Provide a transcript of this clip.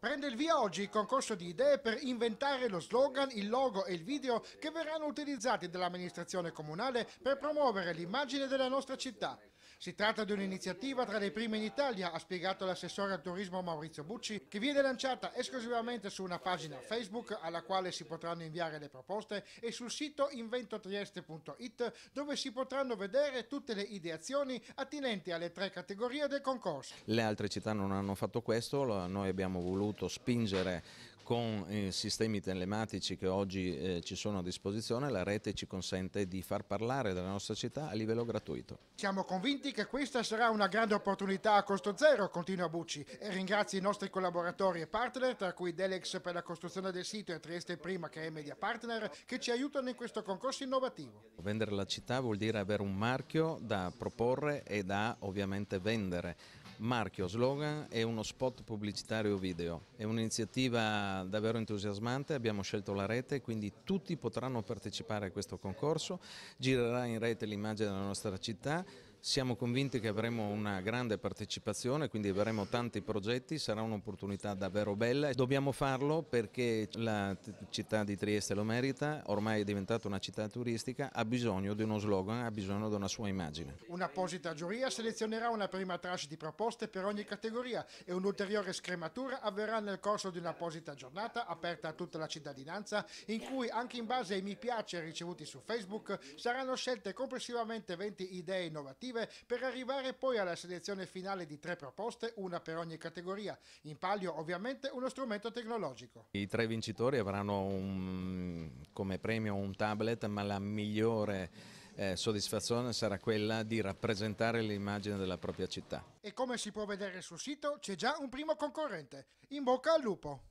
Prende il via oggi il concorso di idee per inventare lo slogan, il logo e il video che verranno utilizzati dall'amministrazione comunale per promuovere l'immagine della nostra città. Si tratta di un'iniziativa tra le prime in Italia, ha spiegato l'assessore al turismo Maurizio Bucci, che viene lanciata esclusivamente su una pagina Facebook alla quale si potranno inviare le proposte e sul sito inventotrieste.it dove si potranno vedere tutte le ideazioni attinenti alle tre categorie del concorso. Le altre città non hanno fatto questo, noi abbiamo voluto dovuto spingere con i eh, sistemi telematici che oggi eh, ci sono a disposizione, la rete ci consente di far parlare della nostra città a livello gratuito. Siamo convinti che questa sarà una grande opportunità a costo zero, continua Bucci, e ringrazio i nostri collaboratori e partner, tra cui Delex per la costruzione del sito e Trieste Prima che è media partner, che ci aiutano in questo concorso innovativo. Vendere la città vuol dire avere un marchio da proporre e da ovviamente vendere marchio, slogan e uno spot pubblicitario video. È un'iniziativa davvero entusiasmante, abbiamo scelto la rete, quindi tutti potranno partecipare a questo concorso, girerà in rete l'immagine della nostra città, siamo convinti che avremo una grande partecipazione, quindi avremo tanti progetti, sarà un'opportunità davvero bella e dobbiamo farlo perché la città di Trieste lo merita, ormai è diventata una città turistica, ha bisogno di uno slogan, ha bisogno di una sua immagine. Un'apposita giuria selezionerà una prima trash di proposte per ogni categoria e un'ulteriore scrematura avverrà nel corso di un'apposita giornata aperta a tutta la cittadinanza in cui anche in base ai mi piace ricevuti su Facebook saranno scelte complessivamente 20 idee innovative successive per arrivare poi alla selezione finale di tre proposte, una per ogni categoria. In palio ovviamente uno strumento tecnologico. I tre vincitori avranno un, come premio un tablet, ma la migliore eh, soddisfazione sarà quella di rappresentare l'immagine della propria città. E come si può vedere sul sito c'è già un primo concorrente. In bocca al lupo!